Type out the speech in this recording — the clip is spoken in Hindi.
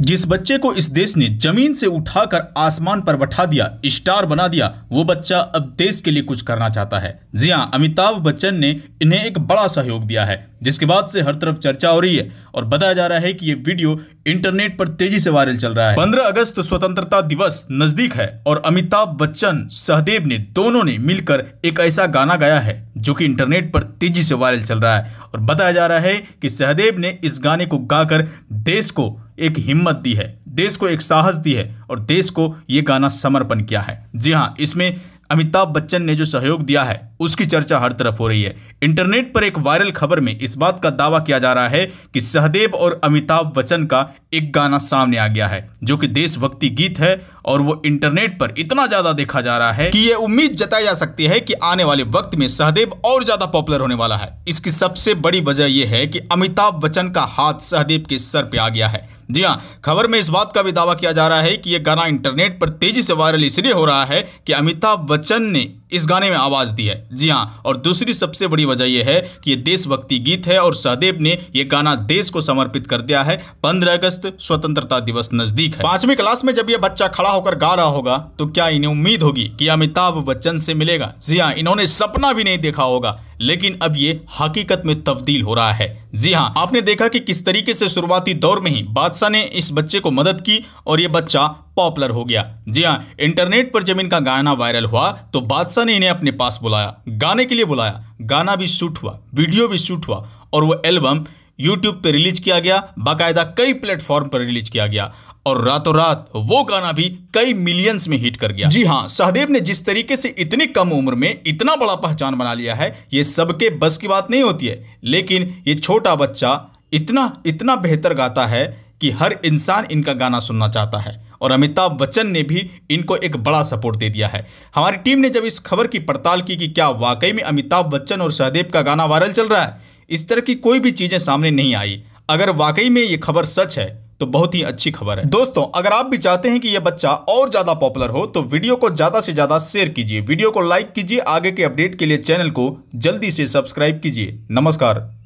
जिस बच्चे को इस देश ने जमीन से उठाकर आसमान पर बैठा दिया स्टार बना दिया वो बच्चा अब देश के लिए कुछ करना चाहता है जी हाँ अमिताभ बच्चन ने इन्हें एक बड़ा सहयोग दिया है जिसके बाद से हर तरफ चर्चा हो रही है और बताया जा रहा है कि ये वीडियो इंटरनेट पर तेजी से वायरल चल रहा है 15 अगस्त स्वतंत्रता दिवस नजदीक है और अमिताभ बच्चन सहदेव ने दोनों ने मिलकर एक ऐसा गाना गाया है जो कि इंटरनेट पर तेजी से वायरल चल रहा है और बताया जा रहा है कि सहदेव ने इस गाने को गाकर देश को एक हिम्मत दी है देश को एक साहस दी है और देश को ये गाना समर्पण किया है जी हाँ इसमें अमिताभ बच्चन ने जो सहयोग दिया है उसकी चर्चा हर तरफ हो रही है इंटरनेट पर एक वायरल खबर में इस बात का दावा किया जा रहा है कि सहदेव और अमिताभ बच्चन का एक गाना सामने आ गया है जो कि देशभक्ति गीत है और वो इंटरनेट पर इतना ज्यादा देखा जा रहा है कि ये उम्मीद जताई जा सकती है कि आने वाले वक्त में सहदेव और ज्यादा पॉपुलर होने वाला है इसकी सबसे बड़ी वजह यह है कि अमिताभ बच्चन का हाथ सहदेव के सर पे आ गया है जी हाँ खबर में इस बात का भी दावा किया जा रहा है कि यह गाना इंटरनेट पर तेजी से वायरल इसलिए हो रहा है कि अमिताभ बच्चन ने इस गाने में आवाज दी है जी हाँ और दूसरी सबसे बड़ी वजह यह है कि यह देशभक्ति गीत है और सहदेव ने यह गाना देश को समर्पित कर दिया है पंद्रह अगस्त अगस्त स्वतंत्रता दिवस नजदीक है पांचवी क्लास में जब ये बच्चा खड़ा होकर गा रहा होगा तो क्या इन्हें उम्मीद होगी कि अमिताभ बच्चन से मिलेगा जी हाँ इन्होंने सपना भी नहीं देखा होगा लेकिन अब ये हकीकत में तब्दील हो रहा है जी हाँ आपने देखा कि किस तरीके से शुरुआती दौर में ही बादशाह ने इस बच्चे को मदद की और ये बच्चा पॉपुलर हो गया जी हाँ इंटरनेट पर जब इनका गाना वायरल हुआ तो बादशाह ने इन्हें अपने पास बुलाया गाने के लिए बुलाया गाना भी शूट हुआ वीडियो भी शूट हुआ और वो एल्बम यूट्यूब पे रिलीज किया गया बाकायदा कई प्लेटफॉर्म पर रिलीज किया गया और रातों रात वो गाना भी कई मिलियंस में हिट कर गया जी हाँ सहदेव ने जिस तरीके से इतनी कम उम्र में इतना बड़ा पहचान बना लिया है ये सबके बस की बात नहीं होती है लेकिन ये छोटा बच्चा इतना इतना बेहतर गाता है कि हर इंसान इनका गाना सुनना चाहता है और अमिताभ बच्चन ने भी इनको एक बड़ा सपोर्ट दे दिया है हमारी टीम ने जब इस खबर की पड़ताल की कि क्या वाकई में अमिताभ बच्चन और सहदेव का गाना वायरल चल रहा है इस तरह की कोई भी चीज़ें सामने नहीं आई अगर वाकई में ये खबर सच है तो बहुत ही अच्छी खबर है दोस्तों अगर आप भी चाहते हैं कि यह बच्चा और ज्यादा पॉपुलर हो तो वीडियो को ज्यादा से ज्यादा शेयर कीजिए वीडियो को लाइक कीजिए आगे के अपडेट के लिए चैनल को जल्दी से सब्सक्राइब कीजिए नमस्कार